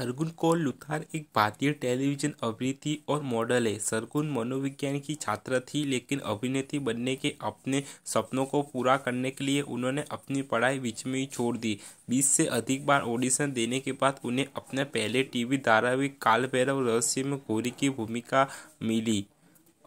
Sargun Kaul Luther एक भारतीय television अभिनेत्री और मॉडल है सरगुन मनोविज्ञान की छात्रा थी लेकिन अभिनेत्री बनने के अपने सपनों को पूरा करने के लिए उन्होंने अपनी पढ़ाई बीच में ही छोड़ दी बीस से अधिक बार ऑडिशन देने के बाद उन्हें अपने पहले टीवी धारावाहिक काल भैरव रहस्य में गोरी की भूमिका मिली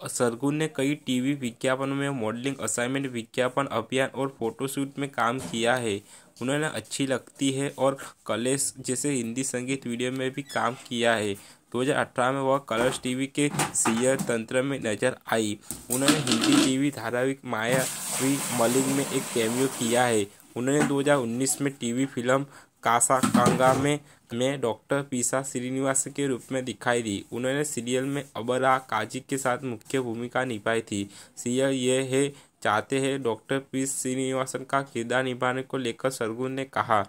सरगुन ने कई टीवी विज्ञापनों में मॉडलिंग असाइनमेंट विज्ञापन अभियान और फोटोशूट में काम किया है उन्हें ना अच्छी लगती है और कलेश जैसे हिंदी संगीत वीडियो में भी काम किया है 2018 में वह कलर्स टीवी के सीयर तंत्र में नजर आई उन्होंने हिंदी टीवी धारावाहिक माया भी मलिक में एक कैमियो किया है उन्होंने 2019 में टीवी फिल्म कासा कांगा में में डॉक्टर पीसा श्रीनिवास के रूप में दिखाई दी उन्होंने सीरियल में अबरा काजी के साथ मुख्य भूमिका निभाई थी सीरियल यह है चाहते हैं डॉक्टर पी श्रीनिवासन का किरदार निभाने को लेकर सरगुन ने कहा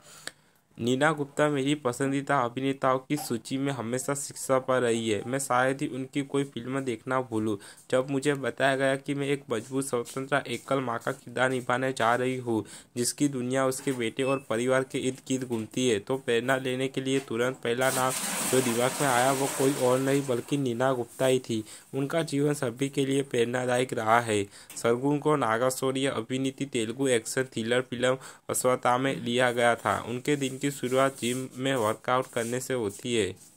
नीना गुप्ता मेरी पसंदीदा अभिनेताओं की सूची में हमेशा शिक्षा पर रही है मैं शायद ही उनकी कोई फिल्म देखना भूलूँ जब मुझे बताया गया कि मैं एक मजबूत स्वतंत्र एकल माँ का किरदार निभाने जा रही हूँ जिसकी दुनिया उसके बेटे और परिवार के इर्द गिर्द घूमती है तो प्रेरणा लेने के लिए तुरंत पहला नाम जो दिमाग में आया वो कोई और नहीं बल्कि नीना गुप्ता ही थी उनका जीवन सभी के लिए प्रेरणादायक रहा है सरगुन को नागासोरिया अभिनीति तेलुगु एक्शन थ्रिलर फिल्म अस्वता में लिया गया था उनके दिन की शुरुआत जिम में वर्कआउट करने से होती है